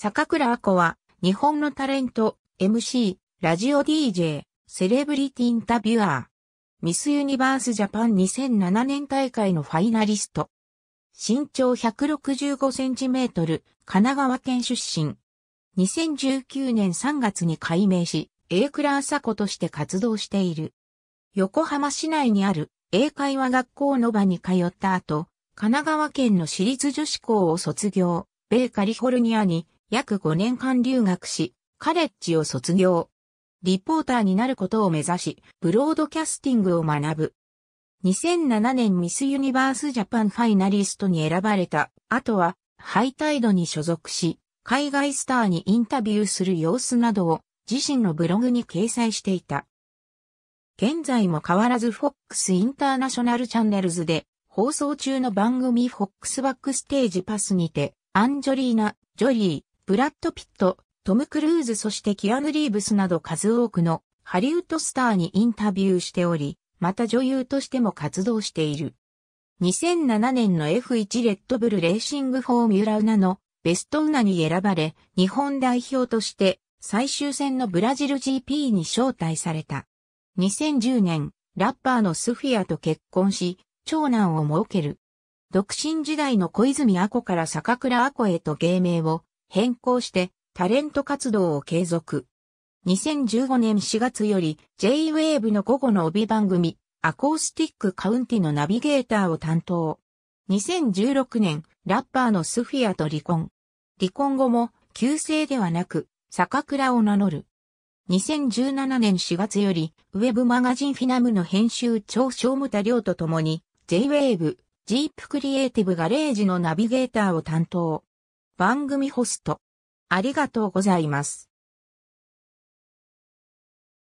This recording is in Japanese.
坂倉亜子は、日本のタレント、MC、ラジオ DJ、セレブリティインタビュアー。ミスユニバースジャパン2007年大会のファイナリスト。身長165センチメートル、神奈川県出身。2019年3月に改名し、A 倉サコとして活動している。横浜市内にある英会話学校の場に通った後、神奈川県の私立女子校を卒業、米カリフォルニアに約5年間留学し、カレッジを卒業。リポーターになることを目指し、ブロードキャスティングを学ぶ。2007年ミスユニバースジャパンファイナリストに選ばれた後は、ハイタイドに所属し、海外スターにインタビューする様子などを自身のブログに掲載していた。現在も変わらず FOX インターナショナルチャンネルズで放送中の番組 FOX バックステージパスにて、アンジョリーナ・ジョリー、ブラッド・ピット、トム・クルーズそしてキアヌ・リーブスなど数多くのハリウッドスターにインタビューしており、また女優としても活動している。2007年の F1 レッドブルレーシングフォーミュラウナのベストウナに選ばれ、日本代表として最終戦のブラジル GP に招待された。2010年、ラッパーのスフィアと結婚し、長男を設ける。独身時代の小泉アコから坂倉アコへと芸名を変更してタレント活動を継続。2015年4月より J-Wave の午後の帯番組アコースティックカウンティのナビゲーターを担当。2016年ラッパーのスフィアと離婚。離婚後も旧姓ではなく坂倉を名乗る。2017年4月より、ウェブマガジンフィナムの編集長小牟田亮と共に、J-Wave、ジープクリエイティブガレージのナビゲーターを担当。番組ホスト。ありがとうございます。